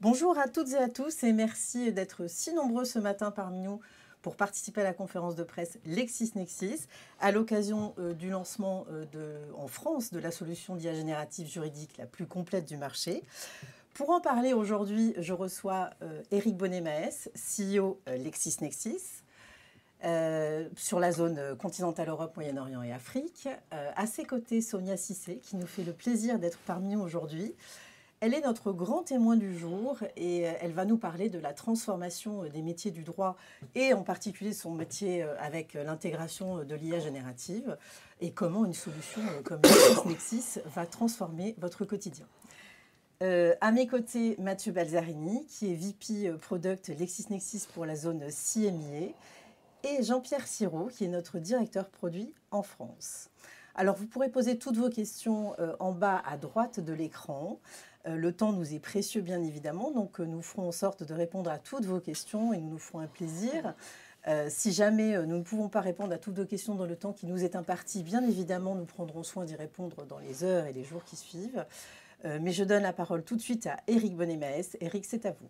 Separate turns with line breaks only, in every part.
Bonjour à toutes et à tous et merci d'être si nombreux ce matin parmi nous pour participer à la conférence de presse LexisNexis à l'occasion euh, du lancement euh, en France de la solution d'IA générative juridique la plus complète du marché. Pour en parler aujourd'hui, je reçois Eric euh, Bonnet-Maes, CEO LexisNexis. sur la zone continentale Europe, Moyen-Orient et Afrique. à ses côtés, Sonia Cissé, qui nous fait le plaisir d'être parmi nous aujourd'hui. Elle est notre grand témoin du jour et euh, elle va nous parler de la transformation euh, des métiers du droit et en particulier son métier euh, avec l'intégration de l'IA générative et comment une solution comme LexisNexis va transformer votre quotidien. à mes côtés, Mathieu Balzarini, qui est VP Product LexisNexis pour la zone CMIA, et Jean-Pierre Sirot, qui est notre directeur produit en France. Alors, vous pourrez poser toutes vos questions en bas à droite de l'écran. Euh, le temps nous est précieux, bien évidemment, donc euh, nous ferons en sorte de répondre à toutes vos questions et nous nous ferons un plaisir. Euh, si jamais nous ne pouvons pas répondre à toutes vos questions dans le temps qui nous est imparti, bien évidemment, nous prendrons soin d'y répondre dans les heures et les jours qui suivent. mais je donne la parole tout de suite à Éric bonnet Éric, c'est à vous.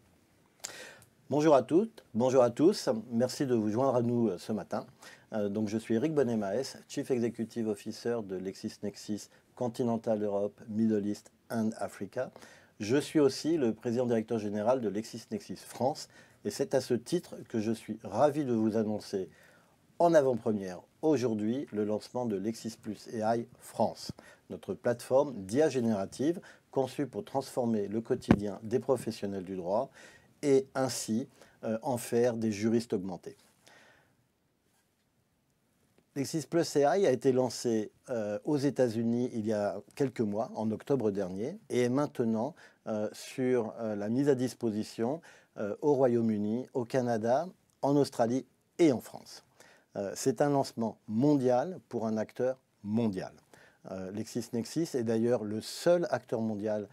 Bonjour à toutes, bonjour à tous. Merci de vous joindre à nous ce matin. Euh, donc je suis Eric Bonemaes, Chief Executive Officer de LexisNexis Continental Europe, Middle East and Africa. Je suis aussi le président directeur général de LexisNexis France et c'est à ce titre que je suis ravi de vous annoncer en avant-première aujourd'hui le lancement de Lexis Plus AI France, notre plateforme d'IA générative conçue pour transformer le quotidien des professionnels du droit et ainsi euh, en faire des juristes augmentés. Lexis Plus AI a été lancé euh, aux États-Unis il y a quelques mois, en octobre dernier, et est maintenant euh, sur euh, la mise à disposition au Royaume-Uni, au Canada, en Australie et en France. C'est un lancement mondial pour un acteur mondial. Nexis est d'ailleurs le seul acteur mondial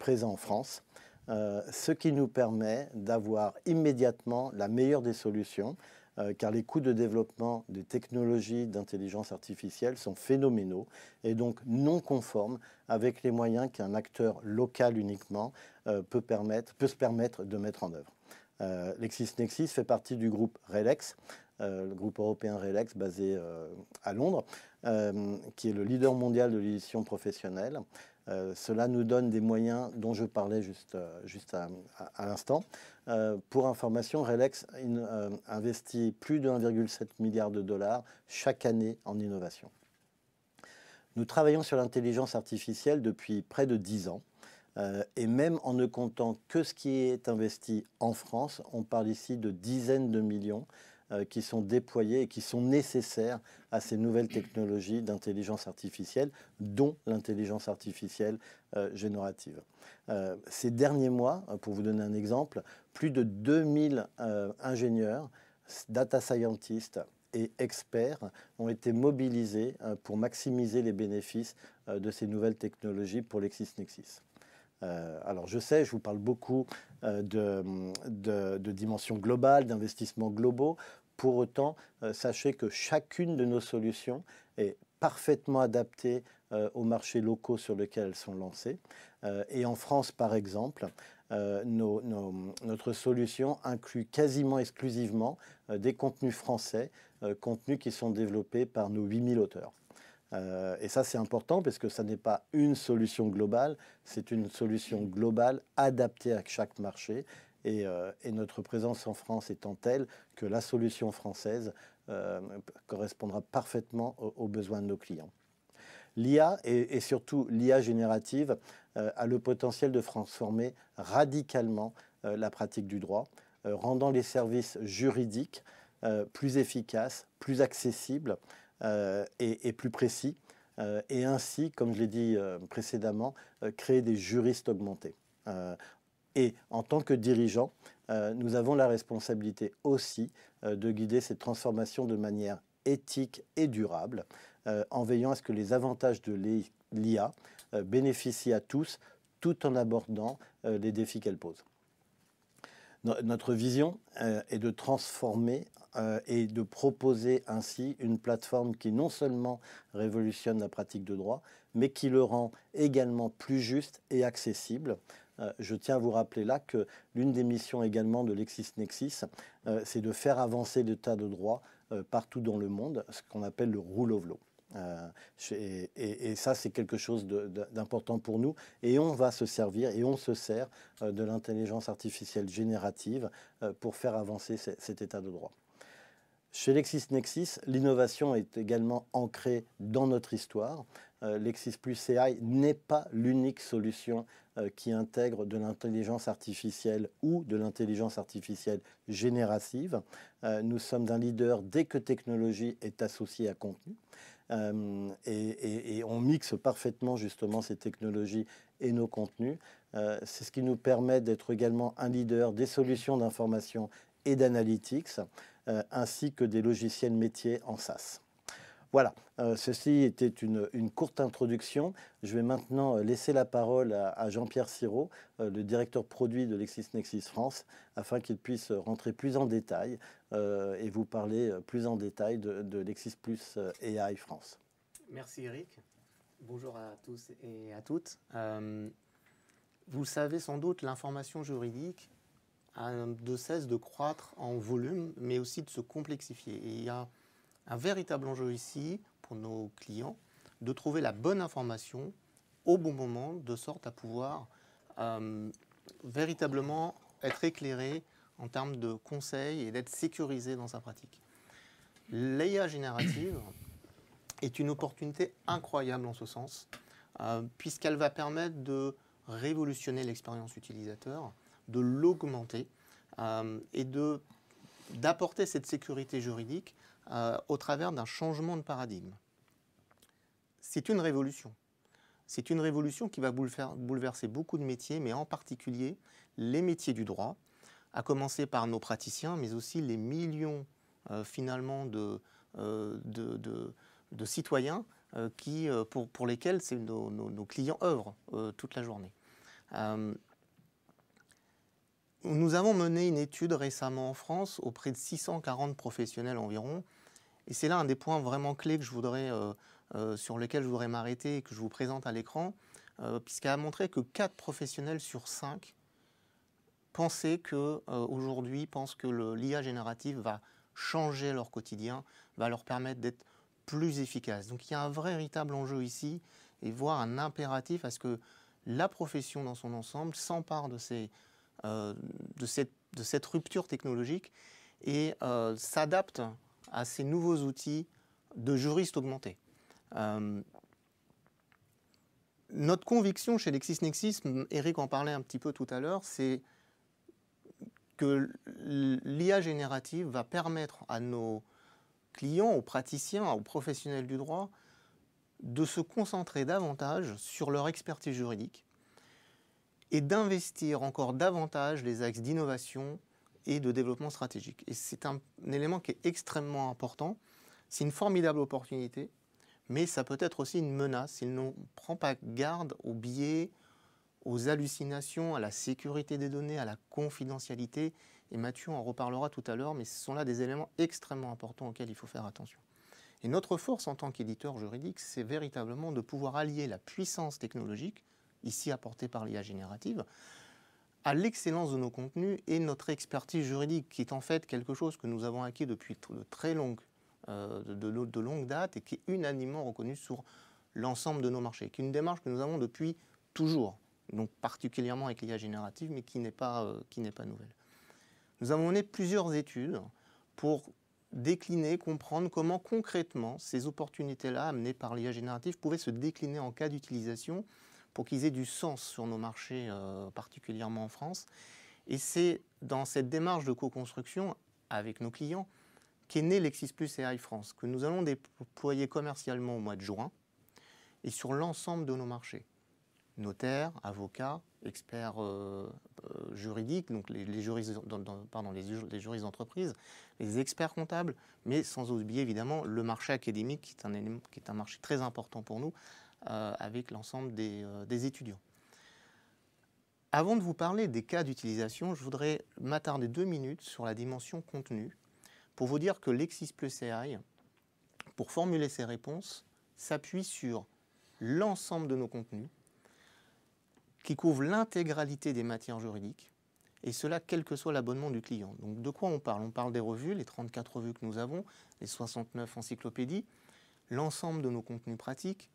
présent en France, ce qui nous permet d'avoir immédiatement la meilleure des solutions euh, car les coûts de développement des technologies d'intelligence artificielle sont phénoménaux et donc non conformes avec les moyens qu'un acteur local uniquement euh, peut, permettre, peut se permettre de mettre en œuvre. Euh, LexisNexis fait partie du groupe RELEX, euh, le groupe européen RELEX basé à Londres, qui est le leader mondial de l'édition professionnelle. cela nous donne des moyens dont je parlais juste, à l'instant. Euh, pour information, Relex euh, investit plus de 1,7 milliard de dollars chaque année en innovation. Nous travaillons sur l'intelligence artificielle depuis près de 10 ans. Euh, et même en ne comptant que ce qui est investi en France, on parle ici de dizaines de millions qui sont déployés et qui sont nécessaires à ces nouvelles technologies d'intelligence artificielle, dont l'intelligence artificielle générative. ces derniers mois, pour vous donner un exemple, plus de 2000 euh, ingénieurs, data scientists et experts ont été mobilisés euh, pour maximiser les bénéfices euh, de ces nouvelles technologies pour LexisNexis. alors je sais, je vous parle beaucoup de, de, dimension globale, d'investissements globaux. Pour autant, sachez que chacune de nos solutions est parfaitement adaptée aux marchés locaux sur lesquels elles sont lancées. et en France, par exemple, euh, notre solution inclut quasiment exclusivement euh, des contenus français, euh, contenus qui sont développés par nos 8000 auteurs. et ça, c'est important parce que ça n'est pas une solution globale, c'est une solution globale adaptée à chaque marché. Et, notre présence en France étant telle que la solution française correspondra parfaitement aux besoins de nos clients l'IA et, surtout l'IA générative euh, a le potentiel de transformer radicalement euh, la pratique du droit, euh, rendant les services juridiques plus efficaces, plus accessibles et, et, plus précis, et ainsi, comme je l'ai dit précédemment, créer des juristes augmentés. et en tant que dirigeants, nous avons la responsabilité aussi de guider cette transformation de manière éthique et durable. Euh, en veillant à ce que les avantages de l'IA euh, bénéficient à tous tout en abordant euh, les défis qu'elle pose. notre vision est de transformer et de proposer ainsi une plateforme qui non seulement révolutionne la pratique de droit, mais qui le rend également plus juste et accessible je tiens à vous rappeler là que l'une des missions également de LexisNexis, c'est de faire avancer l'état de droit partout dans le monde, ce qu'on appelle le rule of law. Euh, et, ça, c'est quelque chose d'important pour nous. Et on va se servir et on se sert euh, de l'intelligence artificielle générative euh, pour faire avancer cet état de droit. Chez LexisNexis, l'innovation est également ancrée dans notre histoire. Lexis Plus AI n'est pas l'unique solution qui intègre de l'intelligence artificielle ou de l'intelligence artificielle générative. nous sommes un leader dès que technologie est associée à contenu. Euh, et, on mixe parfaitement justement ces technologies et nos contenus. Euh, c'est ce qui nous permet d'être également un leader des solutions d'information et d'analytics, euh, ainsi que des logiciels métiers en SaaS. Voilà, euh, ceci était une, courte introduction. Je vais maintenant euh, laisser la parole à, Jean-Pierre Sirot, euh, le directeur produit de LexisNexis France, afin qu'il puisse rentrer plus en détail et vous parler plus en détail de, de Lexis Plus AI
France. Merci Eric. Bonjour à tous et à toutes. vous savez sans doute, l'information juridique a de cesse de croître en volume, mais aussi de se complexifier. il y a un véritable enjeu ici pour nos clients de trouver la bonne information au bon moment, de sorte à pouvoir euh, véritablement être éclairé en termes de conseils et d'être sécurisé dans sa pratique. L'IA générative est une opportunité incroyable en ce sens, euh, puisqu'elle va permettre de révolutionner l'expérience utilisateur, de l'augmenter euh, et d'apporter cette sécurité juridique euh, au travers d'un changement de paradigme. C'est une révolution. C'est une révolution qui va bouleverser beaucoup de métiers, mais en particulier les métiers du droit, à commencer par nos praticiens, mais aussi les millions euh, finalement de, euh, citoyens qui, pour, lesquels nos, clients œuvrent toute la journée. Nous avons mené une étude récemment en France auprès de 640 professionnels environ et c'est là un des points vraiment clés que je voudrais, euh, euh, sur lequel je voudrais m'arrêter et que je vous présente à l'écran, euh, puisqu'elle a montré que 4 professionnels sur 5 pensaient que aujourd'hui pensent que l'IA générative va changer leur quotidien, va leur permettre d'être plus efficace. Donc il y a un véritable enjeu ici et voire un impératif à ce que la profession dans son ensemble s'empare de, cette, rupture technologique et s'adapte à ces nouveaux outils de juristes augmentés. Euh, notre conviction chez LexisNexis, Eric en parlait un petit peu tout à l'heure, c'est que l'IA générative va permettre à nos clients, aux praticiens, aux professionnels du droit, de se concentrer davantage sur leur expertise juridique et d'investir encore davantage les axes d'innovation, et de développement stratégique. Et c'est un, élément qui est extrêmement important. C'est une formidable opportunité, mais ça peut être aussi une menace si ne prend pas garde aux biais, aux hallucinations, à la sécurité des données, à la confidentialité. Et Mathieu en reparlera tout à l'heure, mais ce sont là des éléments extrêmement importants auxquels il faut faire attention. Et notre force en tant qu'éditeur juridique, c'est véritablement de pouvoir allier la puissance technologique, ici apportée par l'IA générative, à l'excellence de nos contenus et notre expertise juridique, qui est en fait quelque chose que nous avons acquis depuis de très longues, euh, de, longue date et qui est unanimement reconnue sur l'ensemble de nos marchés, qui est une démarche que nous avons depuis toujours, donc particulièrement avec l'IA générative, mais qui n'est pas, euh, pas nouvelle. Nous avons mené plusieurs études pour décliner, comprendre comment concrètement ces opportunités-là amenées par l'IA générative pouvaient se décliner en cas d'utilisation pour qu'ils aient du sens sur nos marchés, euh, particulièrement en France. Et c'est dans cette démarche de co-construction avec nos clients qu'est né Lexis Plus et France, que nous allons déployer commercialement au mois de juin et sur l'ensemble de nos marchés. Notaires, avocats, experts euh, euh, juridiques, donc les, juristes, pardon, les, juristes d'entreprise, les experts comptables, mais sans oublier évidemment le marché académique qui est un, qui est un marché très important pour nous euh, avec l'ensemble euh, des, étudiants. Avant de vous parler des cas d'utilisation, je voudrais m'attarder deux minutes sur la dimension contenu pour vous dire que Lexis plus AI, pour formuler ses réponses, s'appuie sur l'ensemble de nos contenus qui couvrent l'intégralité des matières juridiques et cela quel que soit l'abonnement du client. Donc de quoi on parle On parle des revues, les 34 revues que nous avons, les 69 encyclopédies, l'ensemble de nos contenus pratiques,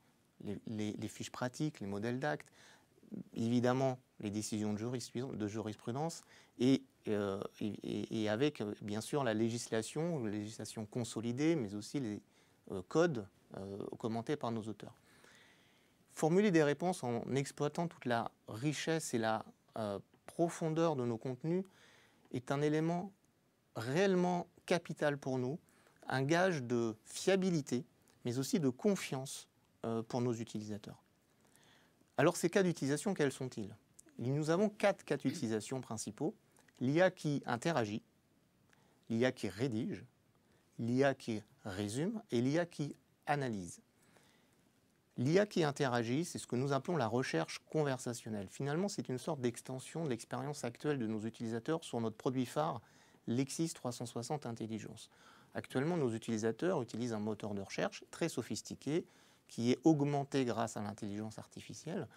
les, fiches pratiques, les modèles d'actes, évidemment les décisions de, jurisprudence euh, et, avec bien sûr la législation, la législation consolidée, mais aussi les euh, codes euh, commentés par nos auteurs. Formuler des réponses en exploitant toute la richesse et la profondeur de nos contenus est un élément réellement capital pour nous, un gage de fiabilité, mais aussi de confiance euh, pour nos utilisateurs. Alors ces cas d'utilisation, quels sont-ils Nous avons quatre cas d'utilisation principaux. L'IA qui interagit, l'IA qui rédige, l'IA qui résume et l'IA qui analyse. L'IA qui interagit, c'est ce que nous appelons la recherche conversationnelle. Finalement, c'est une sorte d'extension de l'expérience actuelle de nos utilisateurs sur notre produit phare, Lexis 360 Intelligence. Actuellement, nos utilisateurs utilisent un moteur de recherche très sophistiqué qui est augmenté grâce à l'intelligence artificielle.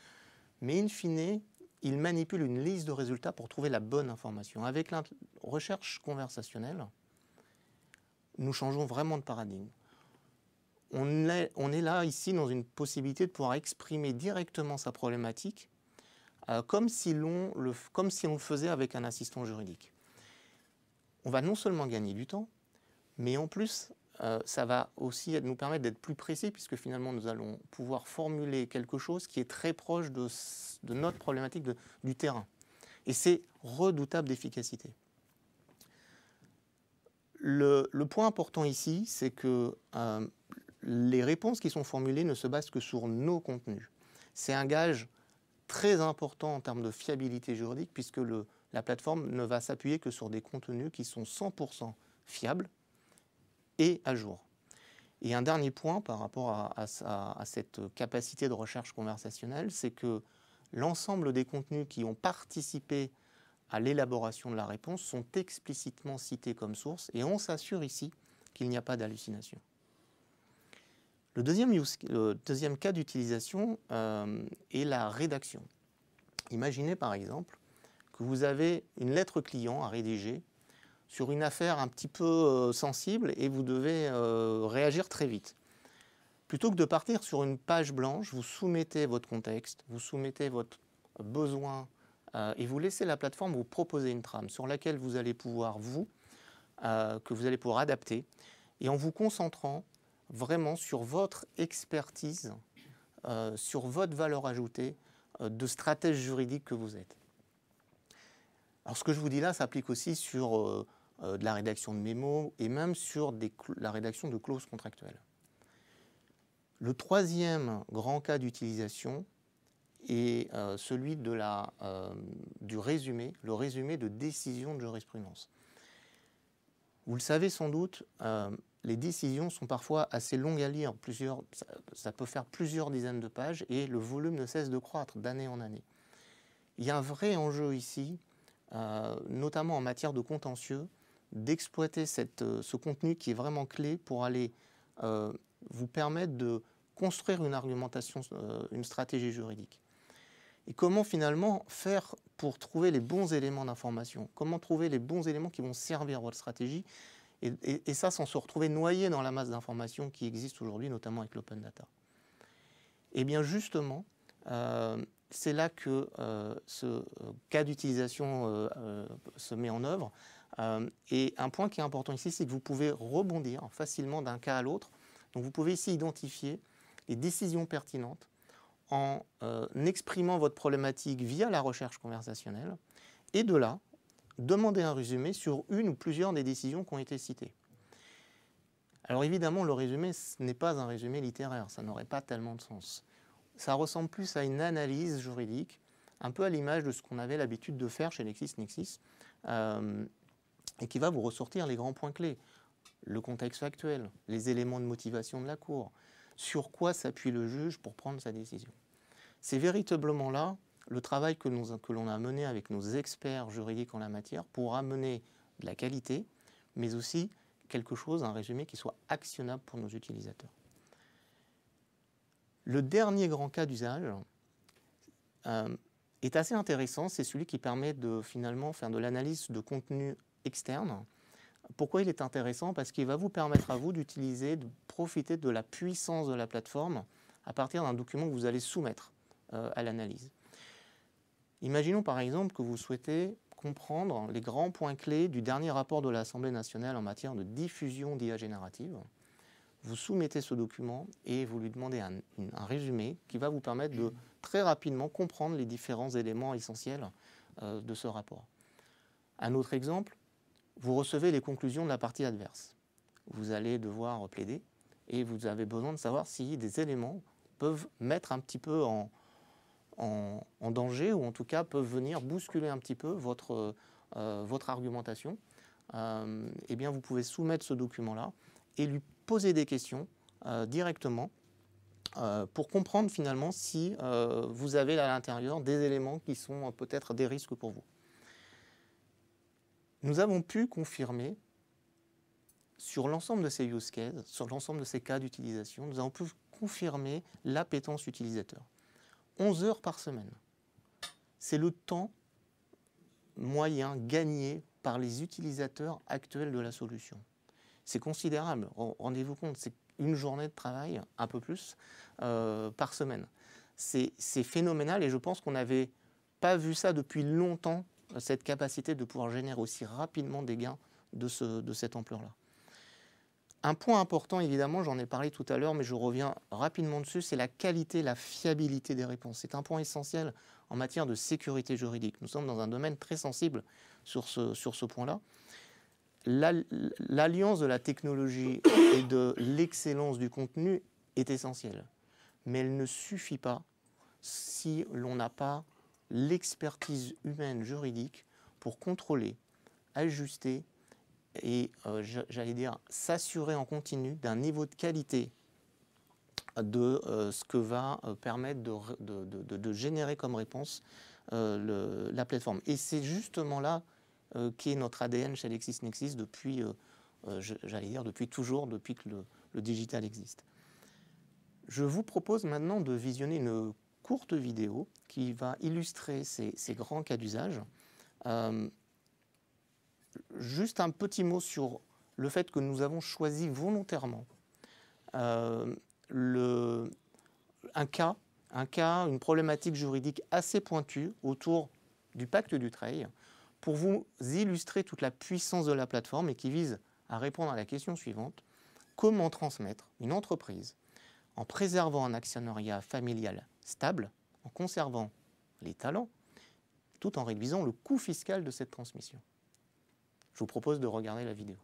Mais in fine, il manipule une liste de résultats pour trouver la bonne information. Avec la recherche conversationnelle, nous changeons vraiment de paradigme. On est, on est, là, ici, dans une possibilité de pouvoir exprimer directement sa problématique, euh, comme, si l'on le, comme si on le faisait avec un assistant juridique. On va non seulement gagner du temps, mais en plus, euh, ça va aussi nous permettre d'être plus précis puisque finalement nous allons pouvoir formuler quelque chose qui est très proche de, notre problématique du terrain. Et c'est redoutable d'efficacité. Le, point important ici, c'est que euh, les réponses qui sont formulées ne se basent que sur nos contenus. C'est un gage très important en termes de fiabilité juridique puisque la plateforme ne va s'appuyer que sur des contenus qui sont 100% fiables, et à jour. Et un dernier point par rapport à, cette capacité de recherche conversationnelle, c'est que l'ensemble des contenus qui ont participé à l'élaboration de la réponse sont explicitement cités comme source et on s'assure ici qu'il n'y a pas d'hallucination. Le deuxième, cas d'utilisation euh, est la rédaction. Imaginez par exemple que vous avez une lettre client à rédiger sur une affaire un petit peu euh, sensible et vous devez euh, réagir très vite. Plutôt que de partir sur une page blanche, vous soumettez votre contexte, vous soumettez votre besoin euh, et vous laissez la plateforme vous proposer une trame sur laquelle vous allez pouvoir, vous, que vous allez pouvoir adapter et en vous concentrant vraiment sur votre expertise, sur votre valeur ajoutée de stratège juridique que vous êtes. Alors ce que je vous dis là s'applique aussi sur euh, de la rédaction de mémo et même sur la rédaction de clauses contractuelles. Le troisième grand cas d'utilisation est euh, celui de la, euh, du résumé, le résumé de décision de jurisprudence. Vous le savez sans doute, les décisions sont parfois assez longues à lire, plusieurs, ça, peut faire plusieurs dizaines de pages et le volume ne cesse de croître d'année en année. Il y a un vrai enjeu ici, notamment en matière de contentieux, d'exploiter euh, ce contenu qui est vraiment clé pour aller euh, vous permettre de construire une argumentation, euh, une stratégie juridique. Et comment finalement faire pour trouver les bons éléments d'information Comment trouver les bons éléments qui vont servir votre stratégie et, ça sans se retrouver noyé dans la masse d'informations qui existe aujourd'hui, notamment avec l'open data. Et eh bien justement, c'est là que ce cas d'utilisation se met en œuvre euh, et un point qui est important ici, c'est que vous pouvez rebondir facilement d'un cas à l'autre. Donc vous pouvez ici identifier les décisions pertinentes en euh, exprimant votre problématique via la recherche conversationnelle et de là, demander un résumé sur une ou plusieurs des décisions qui ont été citées. Alors évidemment, le résumé ce n'est pas un résumé littéraire, ça n'aurait pas tellement de sens. Ça ressemble plus à une analyse juridique, un peu à l'image de ce qu'on avait l'habitude de faire chez LexisNexis. Nexis. Euh, et qui va vous ressortir les grands points clés. Le contexte actuel, les éléments de motivation de la Cour, sur quoi s'appuie le juge pour prendre sa décision. C'est véritablement là le travail que l'on a mené avec nos experts juridiques en la matière pour amener de la qualité, mais aussi quelque chose, un résumé qui soit actionnable pour nos utilisateurs. Le dernier grand cas d'usage euh, est assez intéressant, c'est celui qui permet de finalement faire de l'analyse de contenu externe. Pourquoi il est intéressant Parce qu'il va vous permettre à vous d'utiliser, de profiter de la puissance de la plateforme à partir d'un document que vous allez soumettre euh, à l'analyse. Imaginons par exemple que vous souhaitez comprendre les grands points clés du dernier rapport de l'Assemblée nationale en matière de diffusion d'IA générative. Vous soumettez ce document et vous lui demandez un, résumé qui va vous permettre de très rapidement comprendre les différents éléments essentiels euh, de ce rapport. Un autre exemple, vous recevez les conclusions de la partie adverse. Vous allez devoir plaider et vous avez besoin de savoir si des éléments peuvent mettre un petit peu en, en, danger ou en tout cas peuvent venir bousculer un petit peu votre, euh, votre argumentation. Euh, eh bien, vous pouvez soumettre ce document-là et lui poser des questions euh, directement pour comprendre finalement si vous avez à l'intérieur des éléments qui sont peut-être des risques pour vous nous avons pu confirmer sur l'ensemble de ces use cases, sur l'ensemble de ces cas d'utilisation, nous avons pu confirmer l'appétence utilisateur. 11 heures par semaine, c'est le temps moyen gagné par les utilisateurs actuels de la solution. C'est considérable, rendez-vous compte, c'est une journée de travail, un peu plus, euh, par semaine. C'est phénoménal et je pense qu'on n'avait pas vu ça depuis longtemps cette capacité de pouvoir générer aussi rapidement des gains de, cette ampleur-là. Un point important, évidemment, j'en ai parlé tout à l'heure, mais je reviens rapidement dessus, c'est la qualité, la fiabilité des réponses. C'est un point essentiel en matière de sécurité juridique. Nous sommes dans un domaine très sensible sur ce, sur ce point-là. L'alliance de la technologie et de l'excellence du contenu est essentielle, mais elle ne suffit pas si l'on n'a pas l'expertise humaine juridique pour contrôler, ajuster et, euh, j'allais dire, s'assurer en continu d'un niveau de qualité de euh, ce que va euh, permettre de, générer comme réponse la plateforme. Et c'est justement là qu'est notre ADN chez LexisNexis depuis, j'allais dire, depuis toujours, depuis que le, le digital existe. Je vous propose maintenant de visionner une courte vidéo qui va illustrer ces, grands cas d'usage. Euh, juste un petit mot sur le fait que nous avons choisi volontairement euh, un cas, un cas, une problématique juridique assez pointue autour du pacte du trail pour vous illustrer toute la puissance de la plateforme et qui vise à répondre à la question suivante. Comment transmettre une entreprise en préservant un actionnariat familial stable en conservant les talents tout en réduisant le coût fiscal de cette transmission. Je vous propose de regarder la vidéo.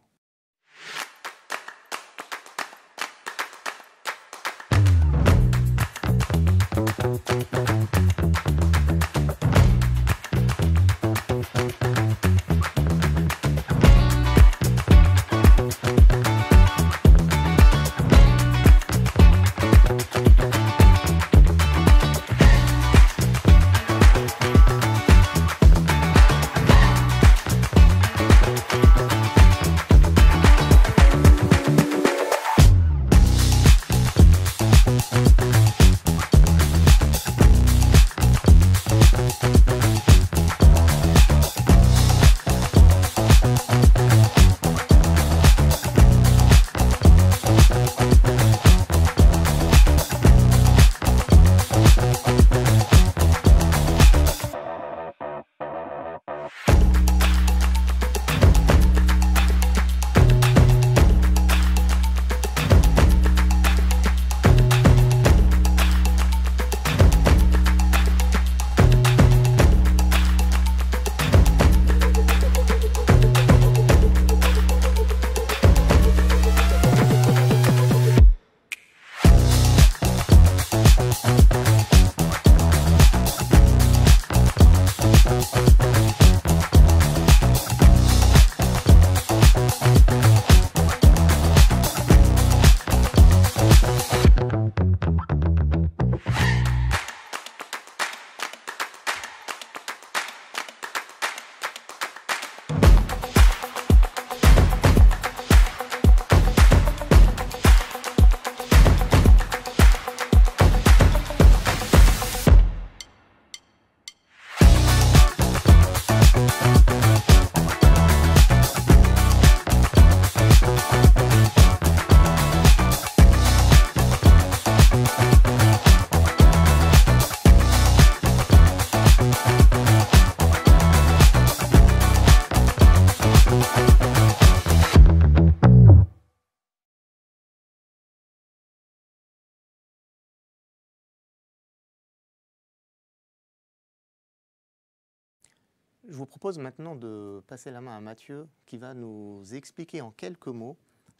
Je vous propose maintenant de passer la main à Mathieu qui va nous expliquer en quelques mots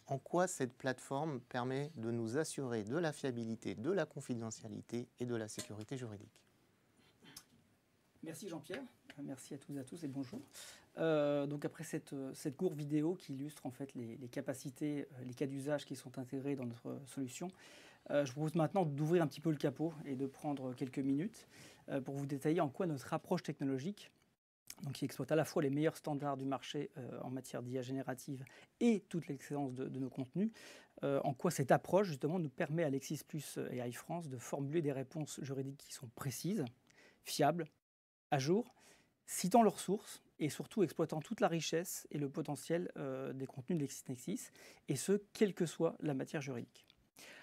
en quoi cette plateforme permet de nous assurer de la fiabilité, de la confidentialité et de la sécurité juridique.
Merci Jean-Pierre, merci à tous et à tous et bonjour. Euh, donc après cette, cette vidéo qui illustre en fait les, capacités, euh, les cas d'usage qui sont intégrés dans notre solution, euh, je vous propose maintenant d'ouvrir un petit peu le capot et de prendre quelques minutes pour vous détailler en quoi notre approche technologique qui exploite à la fois les meilleurs standards du marché euh, en matière d'IA générative et toute l'excellence de, nos contenus, euh, en quoi cette approche justement nous permet à Lexis Plus euh, et à iFrance de formuler des réponses juridiques qui sont précises, fiables, à jour, citant leurs sources et surtout exploitant toute la richesse et le potentiel des contenus de LexisNexis, et ce, quelle que soit la matière juridique.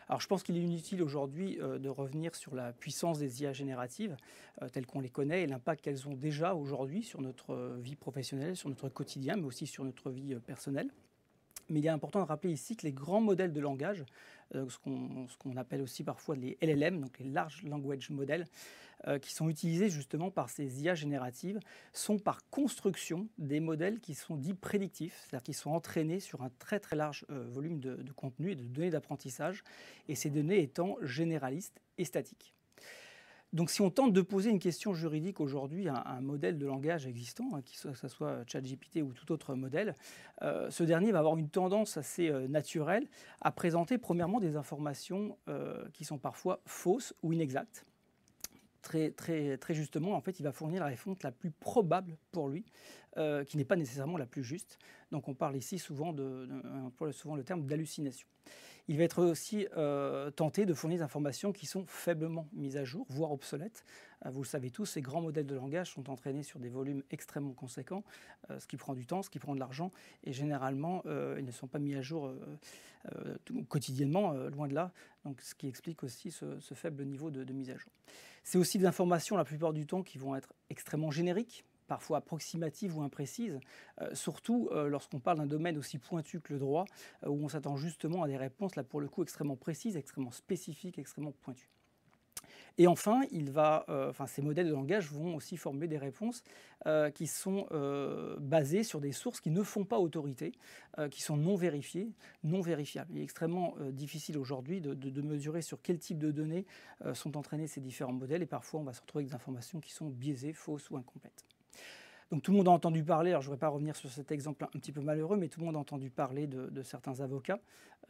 Alors je pense qu'il est inutile aujourd'hui euh, de revenir sur la puissance des IA génératives euh, telles qu'on les connaît et l'impact qu'elles ont déjà aujourd'hui sur notre euh, vie professionnelle, sur notre quotidien, mais aussi sur notre vie personnelle. Mais il est important de rappeler ici que les grands modèles de langage, euh, ce qu'on appelle aussi parfois les LLM, donc les Large Language Models, euh, qui sont utilisés justement par ces IA génératives, sont par construction des modèles qui sont dits prédictifs, c'est-à-dire qui sont entraînés sur un très très large euh, volume de, de contenu et de données d'apprentissage, et ces données étant généralistes et statiques. Donc si on tente de poser une question juridique aujourd'hui à un, modèle de langage existant, hein, que ce soit euh, ChatGPT ou tout autre modèle, euh, ce dernier va avoir une tendance assez euh, naturelle à présenter premièrement des informations qui sont parfois fausses ou inexactes. Très, justement, en fait, il va fournir la réponse la plus probable pour lui, qui n'est pas nécessairement la plus juste. Donc on parle ici souvent, de, souvent le terme d'hallucination il va être aussi euh, tenté de fournir des informations qui sont faiblement mises à jour, voire obsolètes. Euh, vous le savez tous, ces grands modèles de langage sont entraînés sur des volumes extrêmement conséquents, euh, ce qui prend du temps, ce qui prend de l'argent, et généralement, ils ne sont pas mis à jour quotidiennement, loin de là, donc, ce qui explique aussi ce, faible niveau de, de mise à jour. C'est aussi des informations, la plupart du temps, qui vont être extrêmement génériques parfois approximatives ou imprécises, euh, surtout euh, lorsqu'on parle d'un domaine aussi pointu que le droit, euh, où on s'attend justement à des réponses, là pour le coup, extrêmement précises, extrêmement spécifiques, extrêmement pointues. Et enfin, ces modèles de langage vont aussi former des réponses qui sont basées sur des sources qui ne font pas autorité, qui sont non vérifiées, non vérifiables. Il est extrêmement difficile aujourd'hui de, mesurer sur quel type de données sont entraînés ces différents modèles et parfois on va se retrouver avec des informations qui sont biaisées, fausses ou incomplètes. Donc tout le monde a entendu parler, alors je ne vais pas revenir sur cet exemple un petit peu malheureux, mais tout le monde a entendu parler de, certains avocats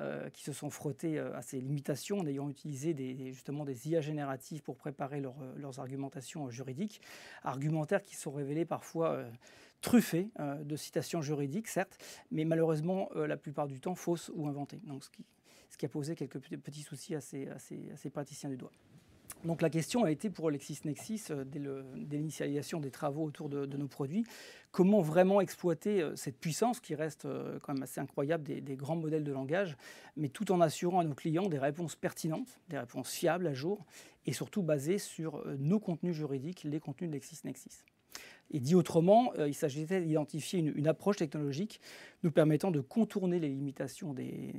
euh, qui se sont frottés euh, à ces limitations en ayant utilisé des, justement des IA génératives pour préparer euh, leurs argumentations juridiques, argumentaires qui sont révélés parfois truffées truffés de citations juridiques, certes, mais malheureusement la plupart du temps fausses ou inventées. Donc ce qui, a posé quelques petits soucis à ces, praticiens du doigt. Donc la question a été pour LexisNexis, euh, dès l'initialisation des travaux autour de, nos produits, comment vraiment exploiter euh, cette puissance qui reste euh, quand même assez incroyable des, des, grands modèles de langage, mais tout en assurant à nos clients des réponses pertinentes, des réponses fiables à jour, et surtout basées sur nos contenus juridiques, les contenus de LexisNexis. Et dit autrement, euh, il s'agissait d'identifier une, approche technologique nous permettant de contourner les limitations des,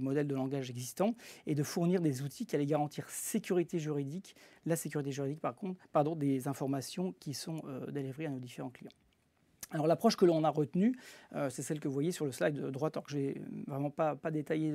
modèles de langage existants et de fournir des outils qui allaient garantir sécurité juridique, la sécurité juridique par contre, pardon, des informations qui sont euh, délivrées à nos différents clients. Alors l'approche que l'on a retenue, euh, c'est celle que vous voyez sur le slide de droite, alors que je n'ai vraiment pas, pas détaillé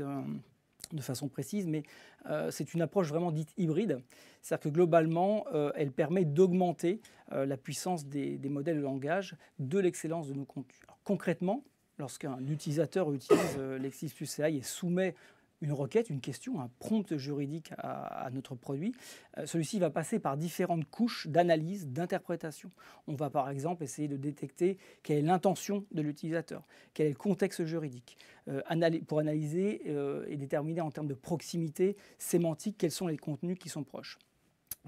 de façon précise, mais euh, c'est une approche vraiment dite hybride. C'est-à-dire que globalement, euh, elle permet d'augmenter euh, la puissance des, modèles de langage de l'excellence de nos contenus. concrètement, lorsqu'un utilisateur utilise Lexis plus AI et soumet une requête, une question, un prompt juridique à, notre produit, euh, celui-ci va passer par différentes couches d'analyse, d'interprétation. On va par exemple essayer de détecter quelle est l'intention de l'utilisateur, quel est le contexte juridique, euh, pour analyser euh, et déterminer en termes de proximité sémantique quels sont les contenus qui sont proches.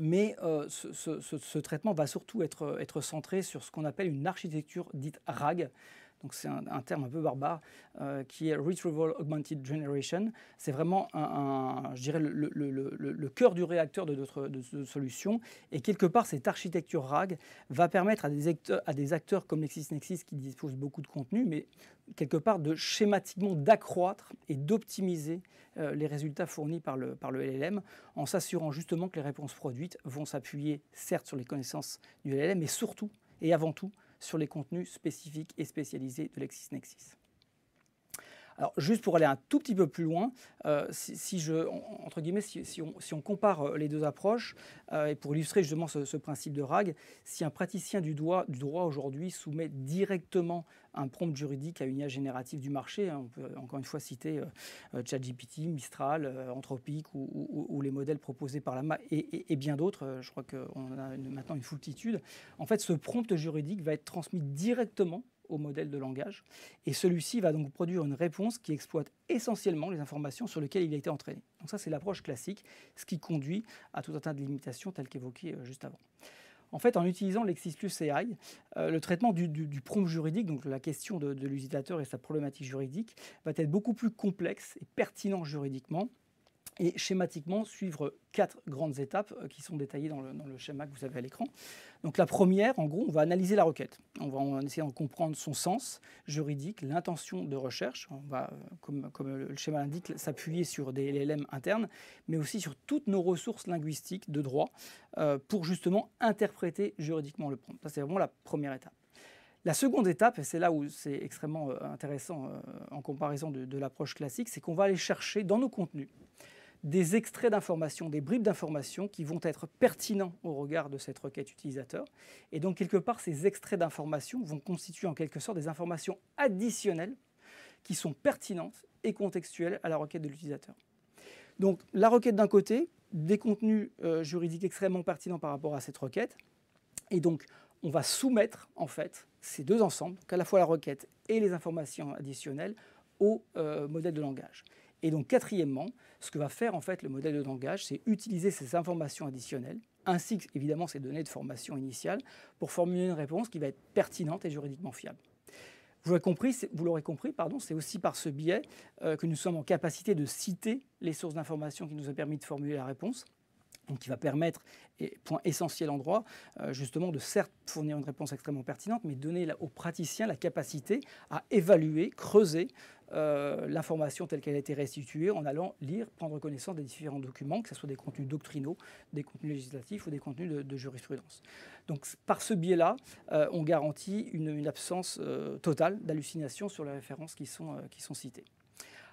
Mais ce, traitement va surtout être, être centré sur ce qu'on appelle une architecture dite RAG, donc c'est un, terme un peu barbare, euh, qui est Retrieval Augmented Generation. C'est vraiment, je dirais, le, cœur du réacteur de notre solution. Et quelque part, cette architecture RAG va permettre à des acteurs, comme des Nexis comme LexisNexis, qui disposent beaucoup de contenu, mais quelque part de schématiquement d'accroître et d'optimiser euh, les résultats fournis par le LLM, en s'assurant justement que les réponses produites vont s'appuyer certes sur les connaissances du LLM, mais surtout et avant tout sur les contenus spécifiques et spécialisés de LexisNexis. Alors juste pour aller un tout petit peu plus loin, euh, si, je, entre guillemets, si, on, compare euh, les deux approches, euh, et pour illustrer justement ce, principe de RAG, si un praticien du, droit aujourd'hui soumet directement un prompt juridique à une IA générative du marché, hein, on peut encore une fois citer ChatGPT, Mistral, Anthropic ou, les modèles proposés par la et, et, bien d'autres, je crois qu'on a maintenant une foultitude, en fait ce prompt juridique va être transmis directement au modèle de langage. Et celui-ci va donc produire une réponse qui exploite essentiellement les informations sur lesquelles il a été entraîné. Donc ça, c'est l'approche classique, ce qui conduit à tout un tas de limitations telles qu'évoquées euh, juste avant. En fait, en utilisant Lexis AI, euh, le traitement du, prompt juridique, donc la question de, de l'utilisateur et sa problématique juridique, va être beaucoup plus complexe et pertinent juridiquement et schématiquement suivre quatre grandes étapes euh, qui sont détaillées dans le, schéma que vous avez à l'écran. Donc la première, en gros, on va analyser la requête. On va essayer de comprendre son sens juridique, l'intention de recherche. On va, euh, comme, comme le schéma l'indique, s'appuyer sur des LLM internes, mais aussi sur toutes nos ressources linguistiques de droit euh, pour justement interpréter juridiquement le prompt. Ça, c'est vraiment la première étape. La seconde étape, et c'est là où c'est extrêmement intéressant en comparaison de l'approche classique, c'est qu'on va aller chercher dans nos contenus, des extraits d'informations, des bribes d'informations qui vont être pertinents au regard de cette requête utilisateur. Et donc, quelque part, ces extraits d'informations vont constituer en quelque sorte des informations additionnelles qui sont pertinentes et contextuelles à la requête de l'utilisateur. Donc, la requête d'un côté, des contenus euh, juridiques extrêmement pertinents par rapport à cette requête. Et donc, on va soumettre en fait ces deux ensembles, à la fois la requête et les informations additionnelles, au euh, modèle de langage. Et donc, quatrièmement, ce que va faire en fait le modèle de langage, c'est utiliser ces informations additionnelles, ainsi que évidemment ces données de formation initiale, pour formuler une réponse qui va être pertinente et juridiquement fiable. Vous l'aurez compris, compris, pardon, c'est aussi par ce biais euh, que nous sommes en capacité de citer les sources d'informations qui nous ont permis de formuler la réponse. Donc, qui va permettre, et point essentiel en droit, euh, justement de certes fournir une réponse extrêmement pertinente, mais donner aux praticiens la capacité à évaluer, creuser euh, l'information telle qu'elle a été restituée en allant lire, prendre connaissance des différents documents, que ce soit des contenus doctrinaux, des contenus législatifs ou des contenus de, jurisprudence. Donc par ce biais-là, euh, on garantit une, absence euh, totale d'hallucination sur les références qui sont, qui sont citées.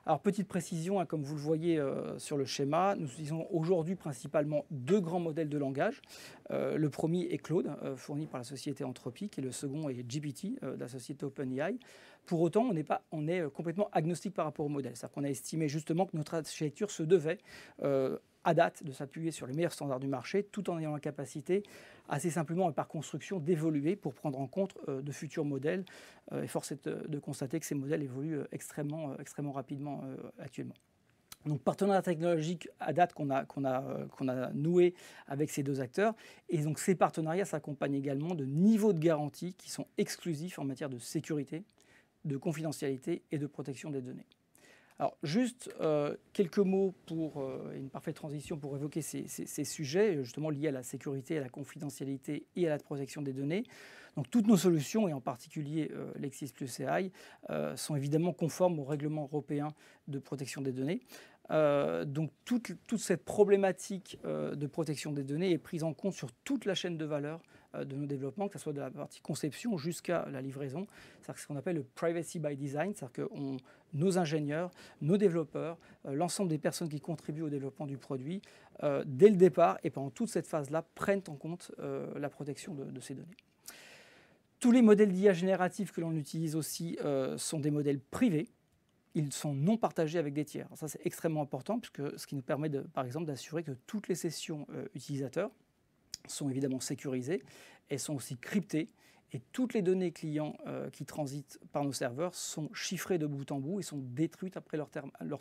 Alors petite précision, hein, comme vous le voyez euh, sur le schéma, nous utilisons aujourd'hui principalement deux grands modèles de langage. Euh, le premier est Claude, euh, fourni par la société anthropique et le second est GPT, de la société OpenAI. Pour autant, on est, pas, on est complètement agnostique par rapport au modèle. C'est-à-dire qu'on a estimé justement que notre architecture se devait à date de s'appuyer sur les meilleurs standards du marché tout en ayant la capacité, assez simplement et par construction, d'évoluer pour prendre en compte euh, de futurs modèles. Euh, et force est euh, de constater que ces modèles évoluent extrêmement, extrêmement rapidement actuellement. Donc partenariat technologique à date qu'on a, qu'on a noué avec ces deux acteurs. Et donc ces partenariats s'accompagnent également de niveaux de garantie qui sont exclusifs en matière de sécurité, de confidentialité et de protection des données. Alors, juste euh, quelques mots pour euh, une parfaite transition pour évoquer ces, sujets, justement liés à la sécurité, à la confidentialité et à la protection des données. Donc, toutes nos solutions, et en particulier euh, Lexis plus AI, sont évidemment conformes au règlement européen de protection des données. donc, toute, toute, cette problématique de protection des données est prise en compte sur toute la chaîne de valeur euh, de nos développements, que ce soit de la partie conception jusqu'à la livraison. C'est ce qu'on appelle le privacy by design, c'est-à-dire que nos ingénieurs, nos développeurs, euh, l'ensemble des personnes qui contribuent au développement du produit, euh, dès le départ et pendant toute cette phase-là, prennent en compte la protection de, ces données. Tous les modèles d'IA génératifs que l'on utilise aussi sont des modèles privés ils sont non partagés avec des tiers. Ça, c'est extrêmement important, puisque ce qui nous permet, par exemple, d'assurer que toutes les sessions utilisateurs, sont évidemment sécurisées, elles sont aussi cryptées et toutes les données clients euh, qui transitent par nos serveurs sont chiffrées de bout en bout et sont détruites après leur,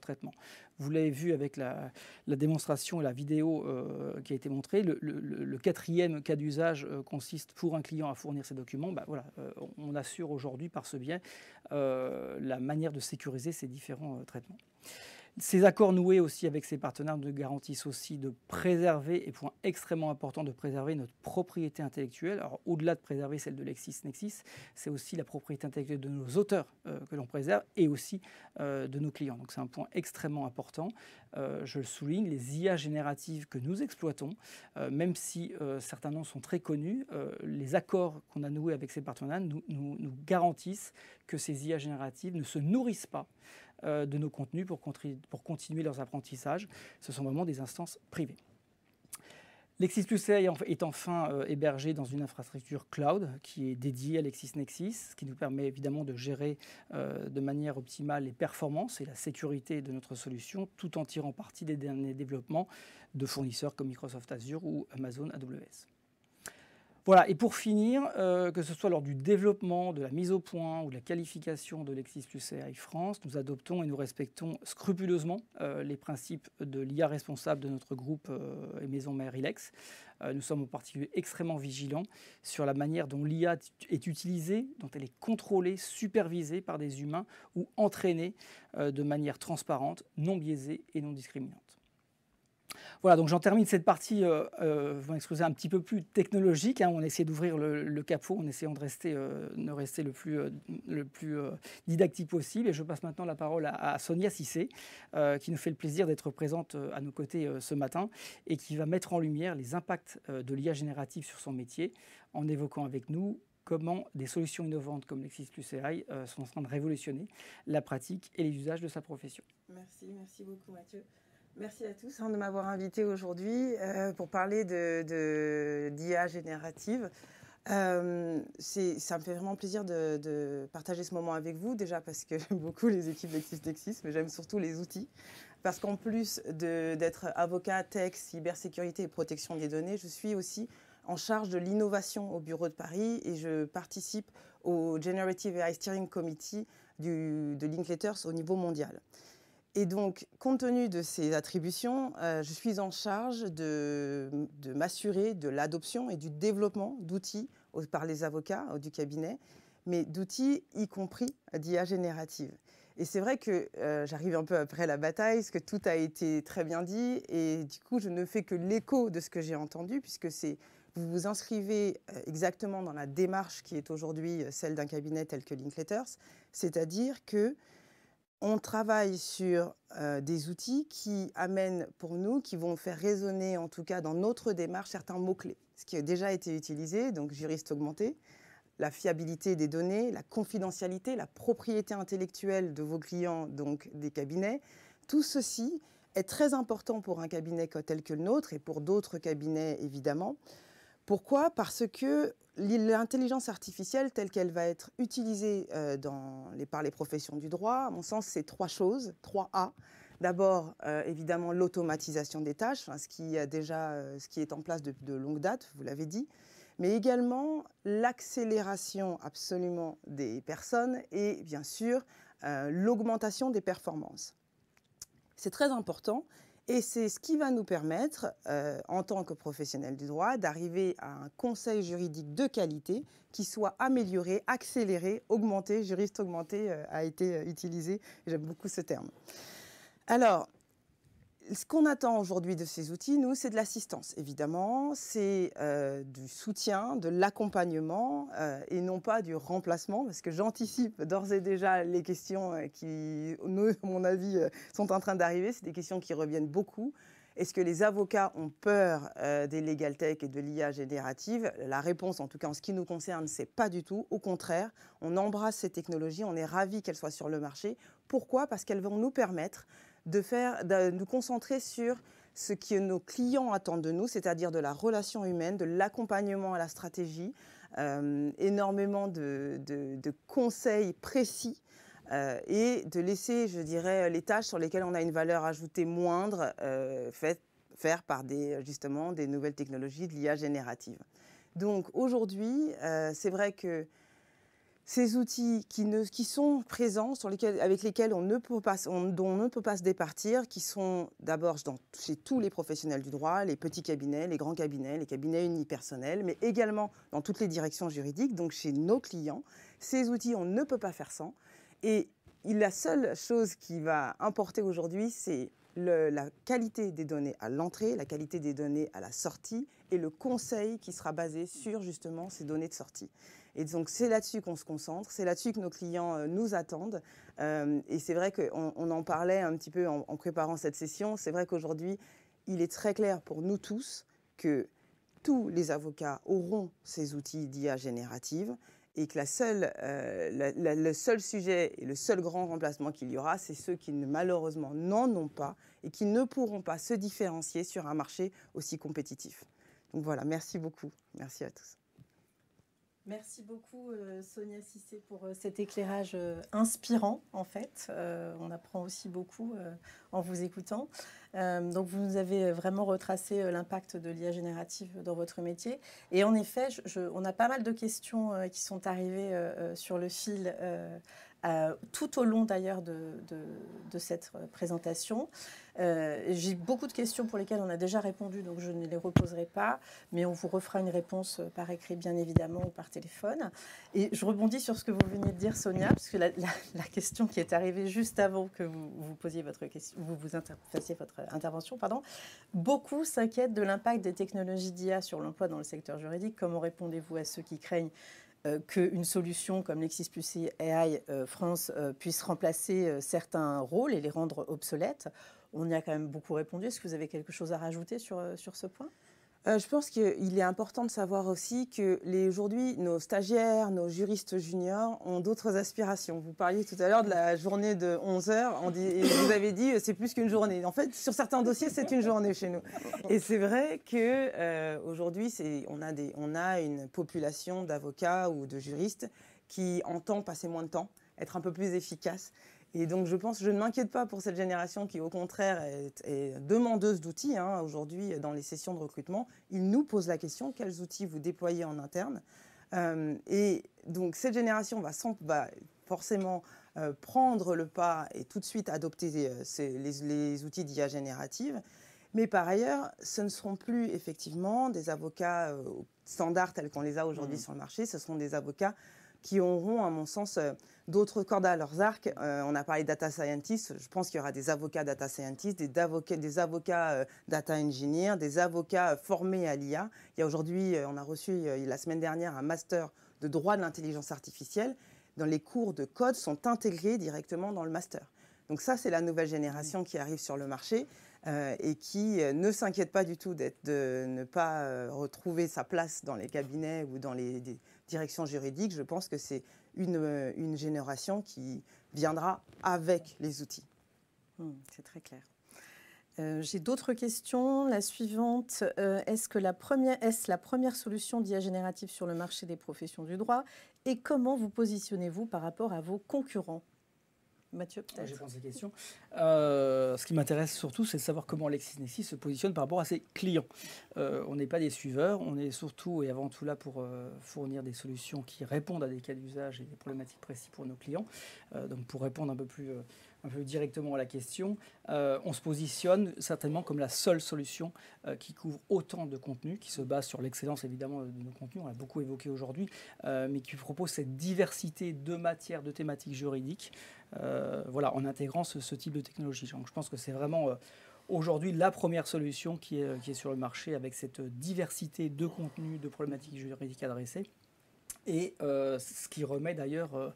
traitement. Vous l'avez vu avec la, démonstration et la vidéo euh, qui a été montrée, le, quatrième cas d'usage euh, consiste pour un client à fournir ses documents. Bah, voilà, on assure aujourd'hui par ce biais la manière de sécuriser ces différents traitements. Ces accords noués aussi avec ces partenaires nous garantissent aussi de préserver, et point extrêmement important, de préserver notre propriété intellectuelle. Alors au-delà de préserver celle de LexisNexis, c'est aussi la propriété intellectuelle de nos auteurs euh, que l'on préserve et aussi euh, de nos clients. Donc c'est un point extrêmement important. Euh, je le souligne, les IA génératives que nous exploitons, même si certains noms sont très connus, les accords qu'on a noués avec ces partenaires nous garantissent que ces IA génératives ne se nourrissent pas euh, de nos contenus pour, continuer leurs apprentissages. Ce sont vraiment des instances privées. Plus est enfin euh, hébergé dans une infrastructure cloud qui est dédiée à LexisNexis, ce qui nous permet évidemment de gérer euh, de manière optimale les performances et la sécurité de notre solution, tout en tirant parti des derniers développements de fournisseurs comme Microsoft Azure ou Amazon AWS. Voilà, et pour finir, euh, que ce soit lors du développement, de la mise au point ou de la qualification de Lexis AI France, nous adoptons et nous respectons scrupuleusement euh, les principes de l'IA responsable de notre groupe euh, et maison mère ILEX. nous sommes en particulier extrêmement vigilants sur la manière dont l'IA est utilisée, dont elle est contrôlée, supervisée par des humains ou entraînée de manière transparente, non biaisée et non discriminante. Voilà, donc j'en termine cette partie, euh, euh, vous euh, un petit peu plus technologique. Hein. on essaie d'ouvrir le, capot, en essayant de rester, euh, rester le plus, didactique possible. Et je passe maintenant la parole à, Sonia Cissé, qui nous fait le plaisir d'être présente à nos côtés ce matin et qui va mettre en lumière les impacts de l'IA générative sur son métier en évoquant avec nous comment des solutions innovantes comme Lexis AI sont en train de révolutionner la pratique et les usages de
sa profession. Merci, merci beaucoup Mathieu. Merci à tous hein, de m'avoir invité aujourd'hui euh, pour parler d'IA de, générative. Euh, ça me fait vraiment plaisir de, partager ce moment avec vous, déjà parce que j'aime beaucoup les équipes d'ExisNexis, mais j'aime surtout les outils. Parce qu'en plus d'être avocat, tech, cybersécurité et protection des données, je suis aussi en charge de l'innovation au bureau de Paris et je participe au Generative AI Steering Committee du, de Linklaters au niveau mondial. Et donc, compte tenu de ces attributions, euh, je suis en charge de, m'assurer de l'adoption et du développement d'outils par les avocats euh, du cabinet, mais d'outils y compris d'IA générative. Et c'est vrai que euh, j'arrive un peu après la bataille, parce que tout a été très bien dit, et du coup, je ne fais que l'écho de ce que j'ai entendu, puisque c'est vous vous inscrivez exactement dans la démarche qui est aujourd'hui celle d'un cabinet tel que Linklaters, c'est-à-dire que on travaille sur euh, des outils qui amènent pour nous, qui vont faire résonner en tout cas dans notre démarche certains mots-clés. Ce qui a déjà été utilisé, donc juriste augmenté, la fiabilité des données, la confidentialité, la propriété intellectuelle de vos clients, donc des cabinets. Tout ceci est très important pour un cabinet tel que le nôtre et pour d'autres cabinets évidemment. Pourquoi Parce que l'intelligence artificielle telle qu'elle va être utilisée euh, dans les, par les professions du droit, à mon sens, c'est trois choses, trois A. D'abord, euh, évidemment, l'automatisation des tâches, ce, qui a déjà, euh, ce qui est en place depuis de longue date, vous l'avez dit, mais également l'accélération absolument des personnes et bien sûr l'augmentation des performances. C'est très important et c'est ce qui va nous permettre, euh, en tant que professionnels du droit, d'arriver à un conseil juridique de qualité qui soit amélioré, accéléré, augmenté. Juriste augmenté euh, a été euh, utilisé. J'aime beaucoup ce terme. Alors, ce qu'on attend aujourd'hui de ces outils, nous, c'est de l'assistance, évidemment, c'est euh, du soutien, de l'accompagnement euh, et non pas du remplacement, parce que j'anticipe d'ores et déjà les questions euh, qui, à mon avis, sont en train d'arriver. C'est des questions qui reviennent beaucoup. Est-ce que les avocats ont peur des legal tech et de l'IA générative La réponse, en tout cas en ce qui nous concerne, c'est pas du tout. Au contraire, on embrasse ces technologies, on est ravi qu'elles soient sur le marché. Pourquoi Parce qu'elles vont nous permettre de, faire, de nous concentrer sur ce que nos clients attendent de nous, c'est-à-dire de la relation humaine, de l'accompagnement à la stratégie, euh, énormément de, conseils précis euh, et de laisser, je dirais, les tâches sur lesquelles on a une valeur ajoutée moindre euh, faire par des, justement des nouvelles technologies de l'IA générative. Donc aujourd'hui, c'est vrai que ces outils qui, sont présents, avec lesquels on ne peut pas, on, dont on ne peut pas se départir, qui sont d'abord chez tous les professionnels du droit, les petits cabinets, les grands cabinets, les cabinets unipersonnels, mais également dans toutes les directions juridiques, donc chez nos clients. Ces outils, on ne peut pas faire sans. Et la seule chose qui va importer aujourd'hui, c'est la qualité des données à l'entrée, la qualité des données à la sortie et le conseil qui sera basé sur justement ces données de sortie. Et donc c'est là-dessus qu'on se concentre, c'est là-dessus que nos clients euh, nous attendent. Euh, et c'est vrai qu'on en parlait un petit peu en, préparant cette session, c'est vrai qu'aujourd'hui, il est très clair pour nous tous que tous les avocats auront ces outils d'IA générative et que la seule, euh, le seul sujet et le seul grand remplacement qu'il y aura, c'est ceux qui malheureusement n'en ont pas et qui ne pourront pas se différencier sur un marché aussi compétitif. Donc voilà, merci beaucoup. Merci à tous.
Merci beaucoup euh, Sonia Cissé pour euh, cet éclairage euh, inspirant en fait. on apprend aussi beaucoup en vous écoutant. donc vous nous avez vraiment retracé l'impact de l'IA générative dans votre métier. Et en effet, on a pas mal de questions qui sont arrivées sur le fil euh, tout au long d'ailleurs de, cette euh, présentation. Euh, j'ai beaucoup de questions pour lesquelles on a déjà répondu, donc je ne les reposerai pas, mais on vous refera une réponse par écrit bien évidemment ou par téléphone. Et je rebondis sur ce que vous venez de dire, Sonia, parce que la, question qui est arrivée juste avant que vous, posiez votre question, vous, vous fassiez votre intervention, pardon, beaucoup s'inquiètent de l'impact des technologies d'IA sur l'emploi dans le secteur juridique. Comment répondez-vous à ceux qui craignent euh, qu'une solution comme Lexis Plus AI euh, France euh, puisse remplacer certains rôles et les rendre obsolètes. On y a quand même beaucoup répondu. Est-ce que vous avez quelque chose à rajouter sur, sur ce point euh, je pense qu'il
est important de savoir aussi que
aujourd'hui, nos
stagiaires, nos juristes juniors ont d'autres aspirations. Vous parliez tout à l'heure de la journée de 11 heures. et vous avez dit, euh, c'est plus qu'une journée. En fait, sur certains dossiers, c'est une journée chez nous. Et c'est vrai qu'aujourd'hui, euh, on a, on a une population d'avocats ou de juristes qui entend passer moins de temps, être un peu plus efficace. Et donc, je pense, je ne m'inquiète pas pour cette génération qui, au contraire, est, demandeuse d'outils. Hein, aujourd'hui, dans les sessions de recrutement, ils nous posent la question quels outils vous déployez en interne euh, Et donc, cette génération va, sans, forcément euh, prendre le pas et tout de suite adopter euh, les, outils d'IA générative. Mais par ailleurs, ce ne seront plus effectivement des avocats standards tels qu'on les a aujourd'hui mmh. sur le marché ce seront des avocats qui auront, à mon sens, euh, d'autres cordes à leurs arcs. Euh, on a parlé data scientists. Je pense qu'il y aura des avocats data scientists, des avocats, des avocats euh, data engineers, des avocats formés à l'IA. Il y a aujourd'hui, on a reçu la semaine dernière un master de droit de l'intelligence artificielle. Dans les cours de code sont intégrés directement dans le master. Donc ça, c'est la nouvelle génération qui arrive sur le marché et qui ne s'inquiète pas du tout de ne pas retrouver sa place dans les cabinets ou dans les, direction juridique, je pense que c'est une, euh, une, génération qui viendra avec les outils.
Hmm, c'est très clair. Euh, j'ai d'autres questions. La suivante, euh, est-ce que la première, est la première solution d'IA générative sur le marché des professions du droit Et comment vous positionnez-vous par rapport à vos concurrents Mathieu, peut-être. Je pense
ces questions. Euh, ce qui m'intéresse surtout, c'est de savoir comment LexisNexis se positionne par rapport à ses clients. Euh, on n'est pas des suiveurs, on est surtout et avant tout là pour euh, fournir des solutions qui répondent à des cas d'usage et des problématiques précises pour nos clients. donc, pour répondre un peu plus directement à la question, on se positionne certainement comme la seule solution qui couvre autant de contenus, qui se base sur l'excellence évidemment de nos contenus, on l'a beaucoup évoqué aujourd'hui, mais qui propose cette diversité de matières, de thématiques juridiques, euh, voilà, en intégrant ce, type de technologie. Donc je pense que c'est vraiment euh, aujourd'hui la première solution euh, qui est, sur le marché avec cette diversité de contenus, de problématiques juridiques adressées. Et ce qui remet d'ailleurs,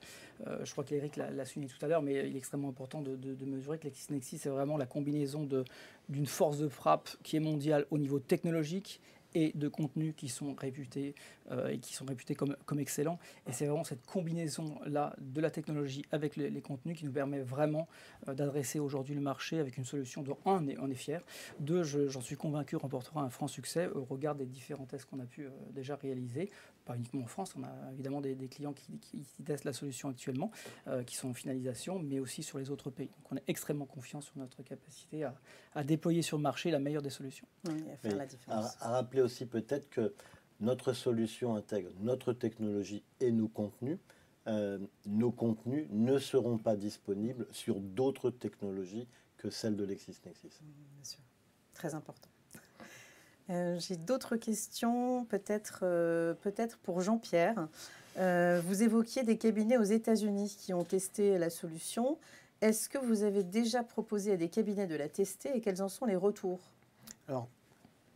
je crois qu'Éric l'a souligné tout à l'heure, mais il est extrêmement important de, mesurer que l'Exis c'est vraiment la combinaison d'une force de frappe qui est mondiale au niveau technologique et de contenus qui sont réputés euh, et qui sont réputés comme, comme excellents. Et c'est vraiment cette combinaison-là de la technologie avec les, contenus qui nous permet vraiment euh, d'adresser aujourd'hui le marché avec une solution dont, un, on est, on fier, deux, j'en suis convaincu, remportera un franc succès au regard des différents tests qu'on a pu euh, déjà réaliser, pas uniquement en France, on a évidemment des, clients qui, testent la solution actuellement, euh, qui sont en finalisation, mais aussi sur les autres pays. Donc on est extrêmement confiant sur notre capacité à, déployer sur le marché la meilleure des solutions.
Oui, à rappeler aussi peut-être que notre solution intègre notre technologie et nos contenus. Euh, nos contenus ne seront pas disponibles sur d'autres technologies que celles de LexisNexis. Bien sûr,
très important. Euh, j'ai d'autres questions, peut-être euh, peut-être pour Jean-Pierre. Euh, vous évoquiez des cabinets aux États-Unis qui ont testé la solution. Est-ce que vous avez déjà proposé à des cabinets de la tester et quels en sont les retours
Alors,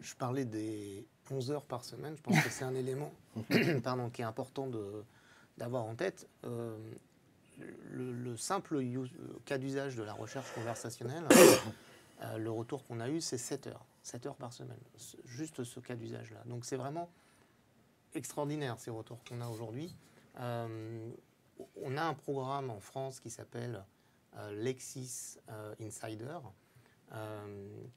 je parlais des 11 heures par semaine. Je pense que c'est un élément pardon, qui est important d'avoir en tête. le, simple cas d'usage de la recherche conversationnelle, le retour qu'on a eu, c'est 7 heures. 7 heures par semaine. Juste ce cas d'usage-là. Donc c'est vraiment extraordinaire ces retours qu'on a aujourd'hui. Euh, on a un programme en France qui s'appelle euh, Lexis euh, Insider,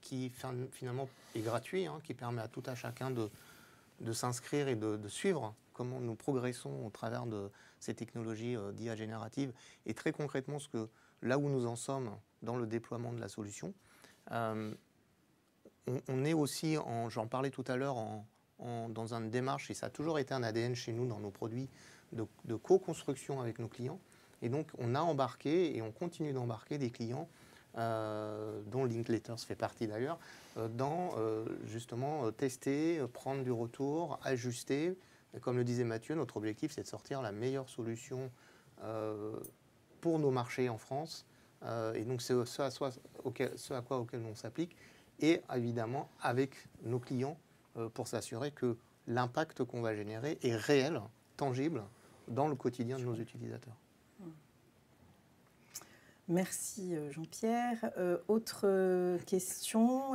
qui finalement est gratuit, hein, qui permet à tout à chacun de, s'inscrire et de, suivre comment nous progressons au travers de ces technologies d'IA générative et très concrètement ce que, là où nous en sommes dans le déploiement de la solution on, est aussi, j'en parlais tout à l'heure, dans une démarche, et ça a toujours été un ADN chez nous dans nos produits, de, co-construction avec nos clients. Et donc, on a embarqué et on continue d'embarquer des clients, euh, dont dont Letters fait partie d'ailleurs, euh, dans euh, justement tester, prendre du retour, ajuster. comme le disait Mathieu, notre objectif, c'est de sortir la meilleure solution pour nos marchés en France. et donc, c'est ce, à quoi auquel on s'applique et évidemment avec nos clients euh, pour s'assurer que l'impact qu'on va générer est réel, tangible dans le quotidien de nos utilisateurs.
Merci euh, Jean-Pierre. Euh, autre question.